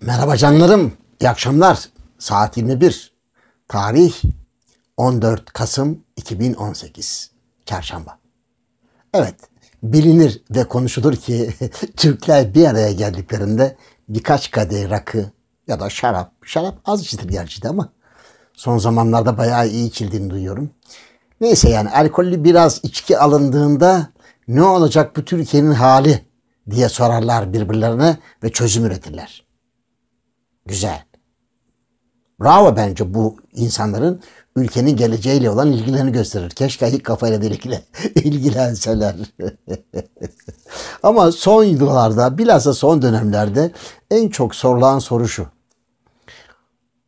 Merhaba canlarım, iyi akşamlar. Saat 21. Tarih 14 Kasım 2018. Çarşamba. Evet, bilinir ve konuşulur ki Türkler bir araya geldiklerinde birkaç kadeh rakı ya da şarap, şarap az içilir gerçi de ama son zamanlarda bayağı iyi içildiğini duyuyorum. Neyse yani alkollü biraz içki alındığında ne olacak bu Türkiye'nin hali diye sorarlar birbirlerine ve çözüm üretirler. Güzel. Bravo bence bu insanların ülkenin geleceğiyle olan ilgilerini gösterir. Keşke ilk kafayla delikle ilgilenseler. Ama son yıllarda bilhassa son dönemlerde en çok sorulan soru şu.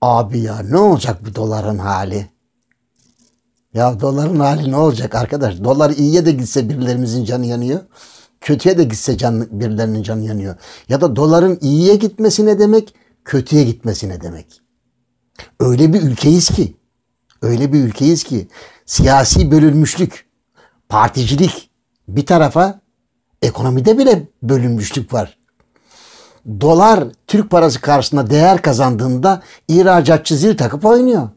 Abi ya ne olacak bu doların hali? Ya doların hali ne olacak arkadaş? Dolar iyiye de gitse birilerimizin canı yanıyor. Kötüye de gitse can, birilerinin canı yanıyor. Ya da doların iyiye gitmesi ne demek? kötüye gitmesine demek. Öyle bir ülkeyiz ki, öyle bir ülkeyiz ki siyasi bölünmüşlük, particilik bir tarafa, ekonomide bile bölünmüşlük var. Dolar Türk parası karşısında değer kazandığında ihracatçı zil takıp oynuyor.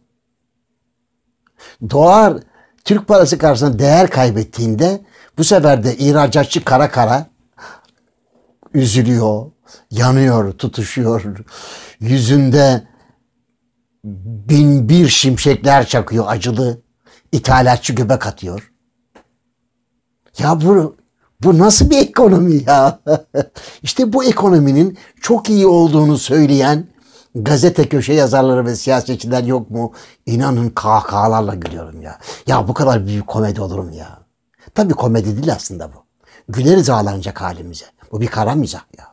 Dolar Türk parası karşısında değer kaybettiğinde bu sefer de ihracatçı kara kara üzülüyor, yanıyor, tutuşuyor. Yüzünde bin bir şimşekler çakıyor acılı. İthalatçı göbek atıyor. Ya bu bu nasıl bir ekonomi ya? İşte bu ekonominin çok iyi olduğunu söyleyen gazete köşe yazarları ve siyasetçiler yok mu? İnanın kahkahalarla gülüyorum ya. Ya bu kadar büyük komedi olurum ya? Tabii komedi değil aslında bu. Güleriz ağlanacak halimize. Bu bir kara mizah ya.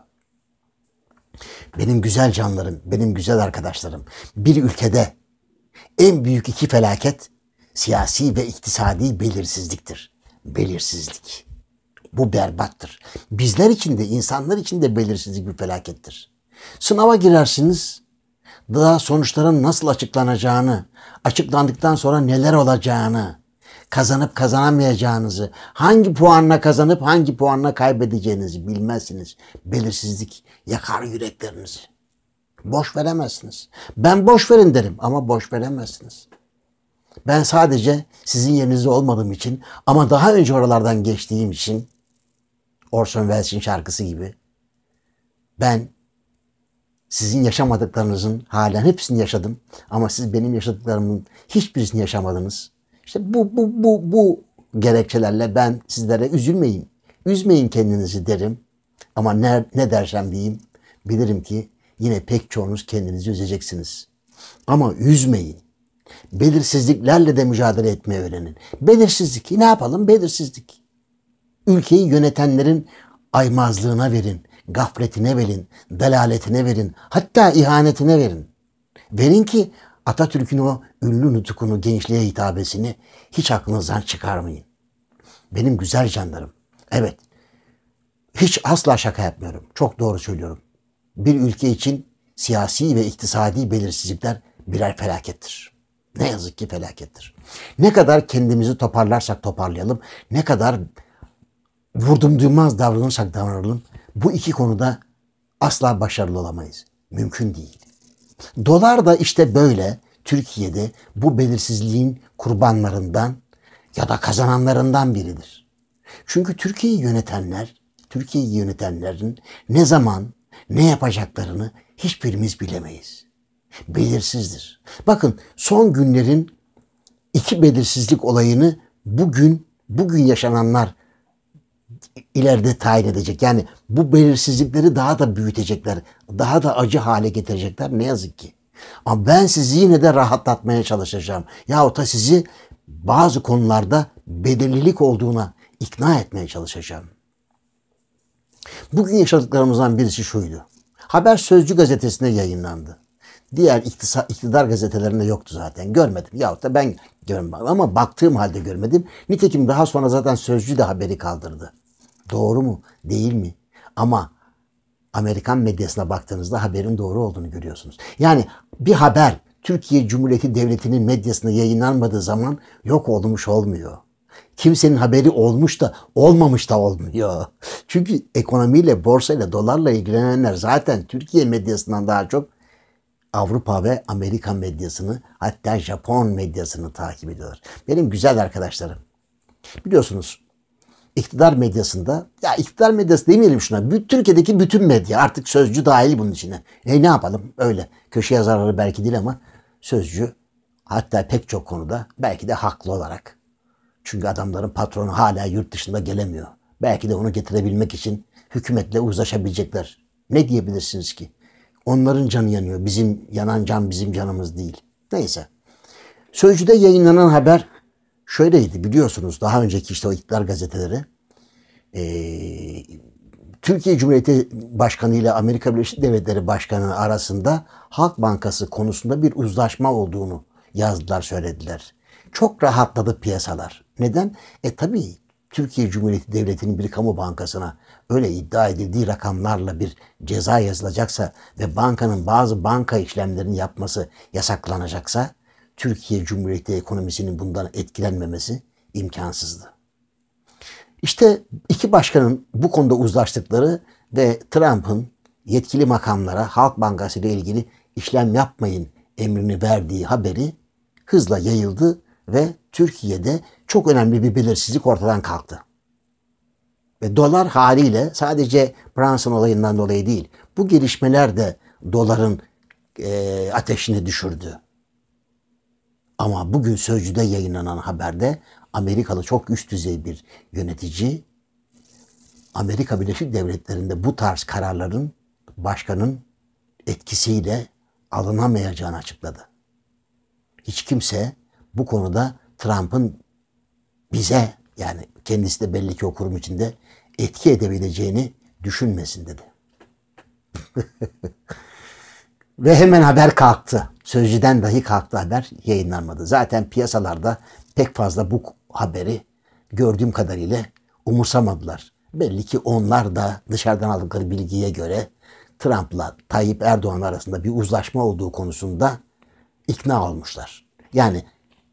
Benim güzel canlarım, benim güzel arkadaşlarım. Bir ülkede en büyük iki felaket siyasi ve iktisadi belirsizliktir. Belirsizlik. Bu berbattır. Bizler için de insanlar için de belirsizlik bir felakettir. Sınava girersiniz. Daha sonuçların nasıl açıklanacağını, açıklandıktan sonra neler olacağını, kazanıp kazanamayacağınızı, hangi puanla kazanıp hangi puanla kaybedeceğinizi bilmezsiniz. Belirsizlik yakar yüreklerinizi. Boş veremezsiniz. Ben boş verin derim ama boş veremezsiniz. Ben sadece sizin yerinizde olmadığım için ama daha önce oralardan geçtiğim için Orson Welles'in şarkısı gibi ben sizin yaşamadıklarınızın halen hepsini yaşadım ama siz benim yaşadıklarımın hiçbirisini yaşamadınız. İşte bu, bu, bu, bu gerekçelerle ben sizlere üzülmeyin. Üzmeyin kendinizi derim. Ama ne, ne dersem diyeyim bilirim ki yine pek çoğunuz kendinizi üzeceksiniz. Ama üzmeyin. Belirsizliklerle de mücadele etmeyi öğrenin. Belirsizlik ne yapalım? Belirsizlik. Ülkeyi yönetenlerin aymazlığına verin, gafletine verin, dalaletine verin, hatta ihanetine verin. Verin ki Atatürk'ün o ünlü nutukunu, gençliğe hitabesini hiç aklınızdan çıkarmayın. Benim güzel canlarım. Evet. Hiç asla şaka yapmıyorum. Çok doğru söylüyorum. Bir ülke için siyasi ve iktisadi belirsizlikler birer felakettir. Ne yazık ki felakettir. Ne kadar kendimizi toparlarsak toparlayalım, ne kadar vurdum duymaz davranırsak davranalım, bu iki konuda asla başarılı olamayız. Mümkün değil. Dolar da işte böyle Türkiye'de bu belirsizliğin kurbanlarından ya da kazananlarından biridir. Çünkü Türkiye'yi yönetenler, Türkiye'yi yönetenlerin ne zaman ne yapacaklarını hiçbirimiz bilemeyiz. Belirsizdir. Bakın son günlerin iki belirsizlik olayını bugün bugün yaşananlar ileride tayin edecek. Yani bu belirsizlikleri daha da büyütecekler. Daha da acı hale getirecekler ne yazık ki. Ama ben sizi yine de rahatlatmaya çalışacağım. Yahut da sizi bazı konularda belirlilik olduğuna ikna etmeye çalışacağım. Bugün yaşadıklarımızdan birisi şuydu. Haber Sözcü gazetesinde yayınlandı. Diğer iktidar gazetelerinde yoktu zaten. Görmedim. Yahut da ben görmedim ama baktığım halde görmedim. Nitekim daha sonra zaten Sözcü de haberi kaldırdı. Doğru mu? Değil mi? Ama Amerikan medyasına baktığınızda haberin doğru olduğunu görüyorsunuz. Yani bir haber Türkiye Cumhuriyeti Devleti'nin medyasında yayınlanmadığı zaman yok olmuş olmuyor. Kimsenin haberi olmuş da olmamış da olmuyor. Çünkü ekonomiyle, borsayla, dolarla ilgilenenler zaten Türkiye medyasından daha çok Avrupa ve Amerika medyasını hatta Japon medyasını takip ediyorlar. Benim güzel arkadaşlarım. Biliyorsunuz iktidar medyasında ya iktidar medyası demeyelim şuna. Türkiye'deki bütün medya artık sözcü dahil bunun içine. E ne yapalım öyle. Köşe yazarları belki değil ama sözcü hatta pek çok konuda belki de haklı olarak. Çünkü adamların patronu hala yurt dışında gelemiyor. Belki de onu getirebilmek için hükümetle uzlaşabilecekler. Ne diyebilirsiniz ki? Onların canı yanıyor. Bizim yanan can bizim canımız değil. Neyse. Sözcü'de yayınlanan haber şöyleydi biliyorsunuz daha önceki işte o iktidar gazeteleri. E, Türkiye Cumhuriyeti Başkanı ile Amerika Birleşik Devletleri Başkanı arasında Halk Bankası konusunda bir uzlaşma olduğunu yazdılar söylediler. Çok rahatladı piyasalar. Neden? E tabii Türkiye Cumhuriyeti Devleti'nin bir kamu bankasına öyle iddia edildiği rakamlarla bir ceza yazılacaksa ve bankanın bazı banka işlemlerini yapması yasaklanacaksa Türkiye Cumhuriyeti ekonomisinin bundan etkilenmemesi imkansızdı. İşte iki başkanın bu konuda uzlaştıkları ve Trump'ın yetkili makamlara Halk Bankası ile ilgili işlem yapmayın emrini verdiği haberi hızla yayıldı ve Türkiye'de çok önemli bir belirsizlik ortadan kalktı. Ve dolar haliyle sadece Branson olayından dolayı değil, bu gelişmeler de doların e, ateşini düşürdü. Ama bugün Sözcü'de yayınlanan haberde Amerikalı çok üst düzey bir yönetici Amerika Birleşik Devletleri'nde bu tarz kararların başkanın etkisiyle alınamayacağını açıkladı. Hiç kimse bu konuda Trump'ın bize yani kendisi de belli ki o kurum içinde etki edebileceğini düşünmesin dedi. Ve hemen haber kalktı. Sözcüden dahi kalktı haber yayınlanmadı. Zaten piyasalarda pek fazla bu haberi gördüğüm kadarıyla umursamadılar. Belli ki onlar da dışarıdan aldıkları bilgiye göre Trump'la Tayyip Erdoğan arasında bir uzlaşma olduğu konusunda ikna olmuşlar. Yani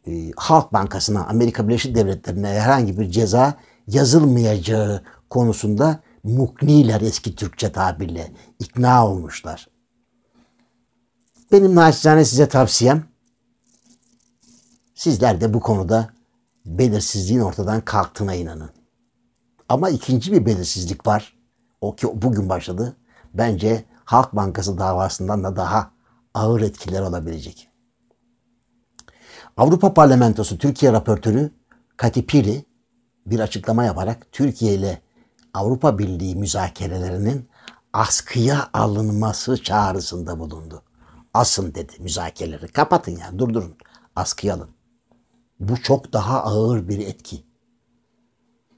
e, Halk Bankası'na, Amerika Birleşik Devletleri'ne herhangi bir ceza yazılmayacağı konusunda mukniler eski Türkçe tabirle ikna olmuşlar. Benim naçizane size tavsiyem sizler de bu konuda belirsizliğin ortadan kalktığına inanın. Ama ikinci bir belirsizlik var. O ki bugün başladı. Bence Halk Bankası davasından da daha ağır etkiler olabilecek. Avrupa Parlamentosu Türkiye raportörü Katipiri bir açıklama yaparak Türkiye ile Avrupa Birliği müzakerelerinin askıya alınması çağrısında bulundu asın dedi. Müzakereleri kapatın yani durdurun. Askıya alın. Bu çok daha ağır bir etki.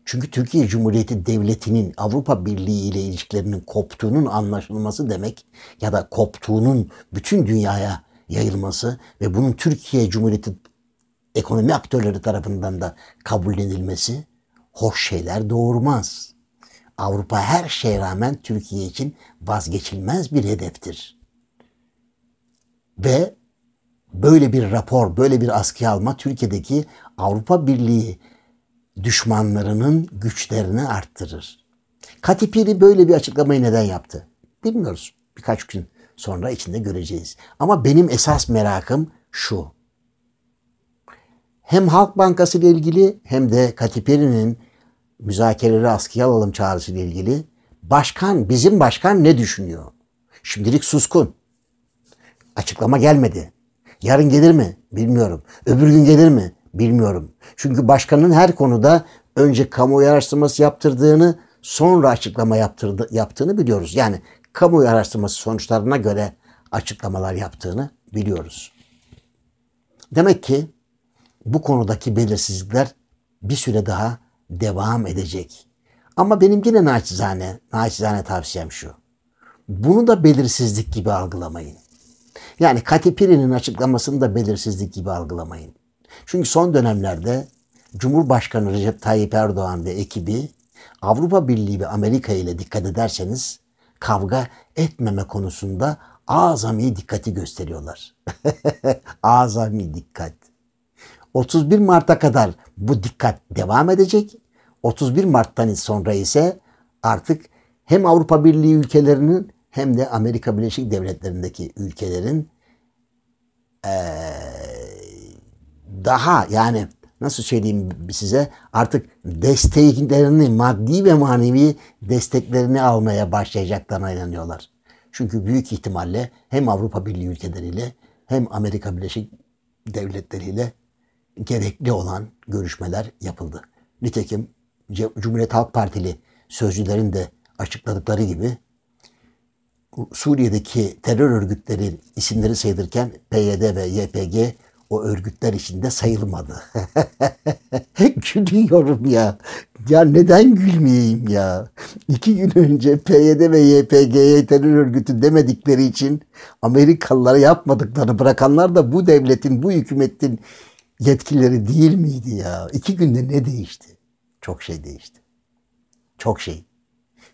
Çünkü Türkiye Cumhuriyeti Devleti'nin Avrupa Birliği ile ilişkilerinin koptuğunun anlaşılması demek ya da koptuğunun bütün dünyaya yayılması ve bunun Türkiye Cumhuriyeti ekonomi aktörleri tarafından da kabullenilmesi hoş şeyler doğurmaz. Avrupa her şeye rağmen Türkiye için vazgeçilmez bir hedeftir. Ve böyle bir rapor, böyle bir askıya alma Türkiye'deki Avrupa Birliği düşmanlarının güçlerini arttırır. Katipiri böyle bir açıklamayı neden yaptı? Bilmiyoruz. Birkaç gün sonra içinde göreceğiz. Ama benim esas merakım şu. Hem Halk Bankası ile ilgili hem de Katipiri'nin müzakereleri askıya alalım çağrısı ile ilgili başkan, bizim başkan ne düşünüyor? Şimdilik suskun. Açıklama gelmedi. Yarın gelir mi? Bilmiyorum. Öbür gün gelir mi? Bilmiyorum. Çünkü başkanın her konuda önce kamuoyu araştırması yaptırdığını, sonra açıklama yaptırdı, yaptığını biliyoruz. Yani kamuoyu araştırması sonuçlarına göre açıklamalar yaptığını biliyoruz. Demek ki bu konudaki belirsizlikler bir süre daha devam edecek. Ama benim yine naçizane, naçizane tavsiyem şu. Bunu da belirsizlik gibi algılamayın. Yani Katipiri'nin açıklamasını da belirsizlik gibi algılamayın. Çünkü son dönemlerde Cumhurbaşkanı Recep Tayyip Erdoğan ve ekibi Avrupa Birliği ve Amerika ile dikkat ederseniz kavga etmeme konusunda azami dikkati gösteriyorlar. azami dikkat. 31 Mart'a kadar bu dikkat devam edecek. 31 Mart'tan sonra ise artık hem Avrupa Birliği ülkelerinin hem de Amerika Birleşik Devletleri'ndeki ülkelerin e, daha yani nasıl söyleyeyim size artık desteklerini maddi ve manevi desteklerini almaya başlayacaklarına inanıyorlar. Çünkü büyük ihtimalle hem Avrupa Birliği ülkeleriyle hem Amerika Birleşik Devletleriyle gerekli olan görüşmeler yapıldı. Nitekim Cumhuriyet Halk Partili sözcülerin de açıkladıkları gibi Suriye'deki terör örgütleri isimleri sayılırken PYD ve YPG o örgütler içinde sayılmadı. Gülüyorum ya. Ya neden gülmeyeyim ya? İki gün önce PYD ve YPG'ye terör örgütü demedikleri için Amerikalılara yapmadıklarını bırakanlar da bu devletin, bu hükümetin yetkileri değil miydi ya? İki günde ne değişti? Çok şey değişti. Çok şey.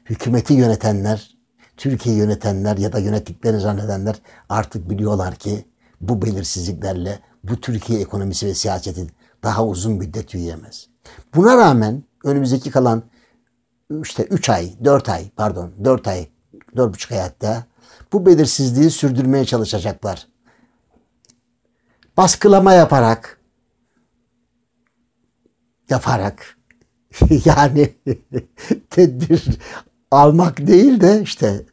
Hükümeti yönetenler Türkiye yönetenler ya da yönettikleri zannedenler artık biliyorlar ki bu belirsizliklerle bu Türkiye ekonomisi ve siyaseti daha uzun müddet yürüyemez. Buna rağmen önümüzdeki kalan işte 3 ay, 4 ay pardon 4 ay, 4,5 ay hatta bu belirsizliği sürdürmeye çalışacaklar. Baskılama yaparak yaparak yani tedbir almak değil de işte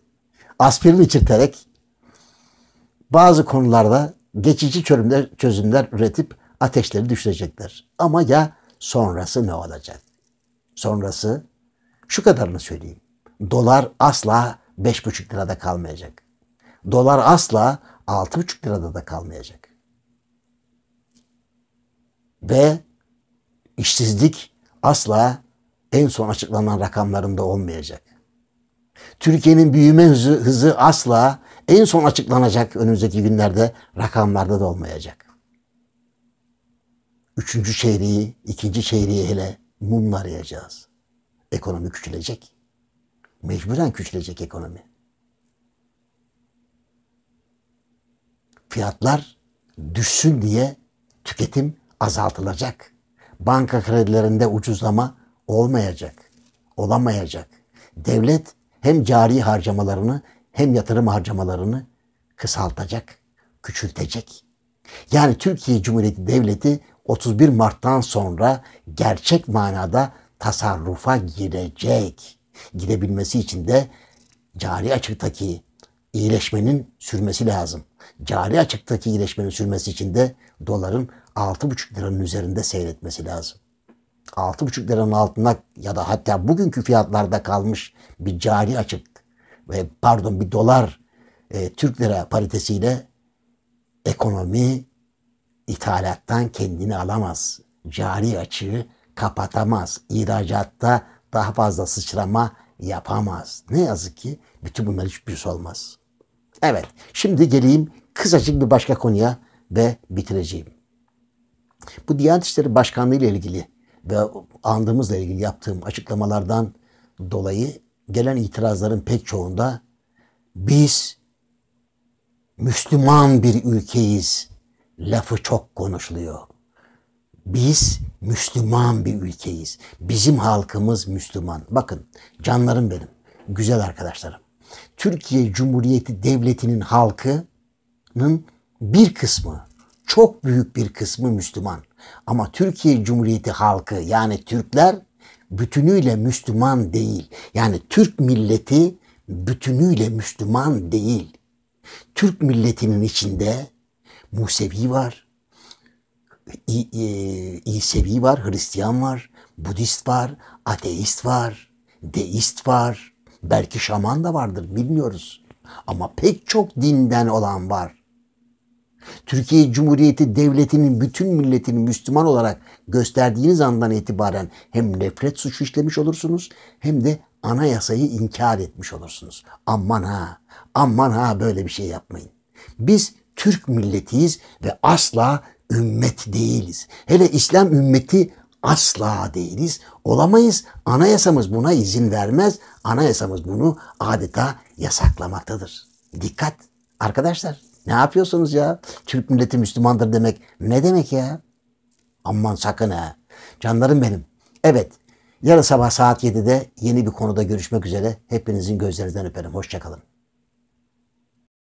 aspirin içirterek bazı konularda geçici çözümler, çözümler üretip ateşleri düşürecekler. Ama ya sonrası ne olacak? Sonrası şu kadarını söyleyeyim. Dolar asla 5,5 lirada kalmayacak. Dolar asla 6,5 lirada da kalmayacak. Ve işsizlik asla en son açıklanan rakamlarında olmayacak. Türkiye'nin büyüme hızı, hızı asla en son açıklanacak önümüzdeki günlerde rakamlarda da olmayacak. Üçüncü çeyreği, ikinci çeyreği hele mumla arayacağız. Ekonomi küçülecek. Mecburen küçülecek ekonomi. Fiyatlar düşsün diye tüketim azaltılacak. Banka kredilerinde ucuzlama olmayacak. Olamayacak. Devlet hem cari harcamalarını hem yatırım harcamalarını kısaltacak, küçültecek. Yani Türkiye Cumhuriyeti Devleti 31 Mart'tan sonra gerçek manada tasarrufa girecek. Gidebilmesi için de cari açıktaki iyileşmenin sürmesi lazım. Cari açıktaki iyileşmenin sürmesi için de doların 6,5 liranın üzerinde seyretmesi lazım. 6,5 liranın altına ya da hatta bugünkü fiyatlarda kalmış bir cari açık ve pardon bir dolar e, Türk lira paritesiyle ekonomi ithalattan kendini alamaz. Cari açığı kapatamaz. İhracatta daha fazla sıçrama yapamaz. Ne yazık ki bütün bunlar hiçbir şey olmaz. Evet şimdi geleyim kısacık bir başka konuya ve bitireceğim. Bu Diyanet İşleri Başkanlığı ile ilgili ve andığımızla ilgili yaptığım açıklamalardan dolayı gelen itirazların pek çoğunda biz Müslüman bir ülkeyiz lafı çok konuşuluyor. Biz Müslüman bir ülkeyiz. Bizim halkımız Müslüman. Bakın canlarım benim, güzel arkadaşlarım. Türkiye Cumhuriyeti Devleti'nin halkının bir kısmı, çok büyük bir kısmı Müslüman. Ama Türkiye Cumhuriyeti halkı yani Türkler bütünüyle Müslüman değil. Yani Türk milleti bütünüyle Müslüman değil. Türk milletinin içinde Musevi var, İsevi var, Hristiyan var, Budist var, ateist var, deist var, belki şaman da vardır bilmiyoruz. Ama pek çok dinden olan var. Türkiye Cumhuriyeti Devleti'nin bütün milletini Müslüman olarak gösterdiğiniz andan itibaren hem nefret suçu işlemiş olursunuz hem de anayasayı inkar etmiş olursunuz. Aman ha, aman ha böyle bir şey yapmayın. Biz Türk milletiyiz ve asla ümmet değiliz. Hele İslam ümmeti asla değiliz. Olamayız. Anayasamız buna izin vermez. Anayasamız bunu adeta yasaklamaktadır. Dikkat arkadaşlar. Ne yapıyorsunuz ya? Türk milleti Müslümandır demek ne demek ya? Aman sakın ha. Canlarım benim. Evet. Yarın sabah saat 7'de yeni bir konuda görüşmek üzere. Hepinizin gözlerinizden öperim. Hoşçakalın.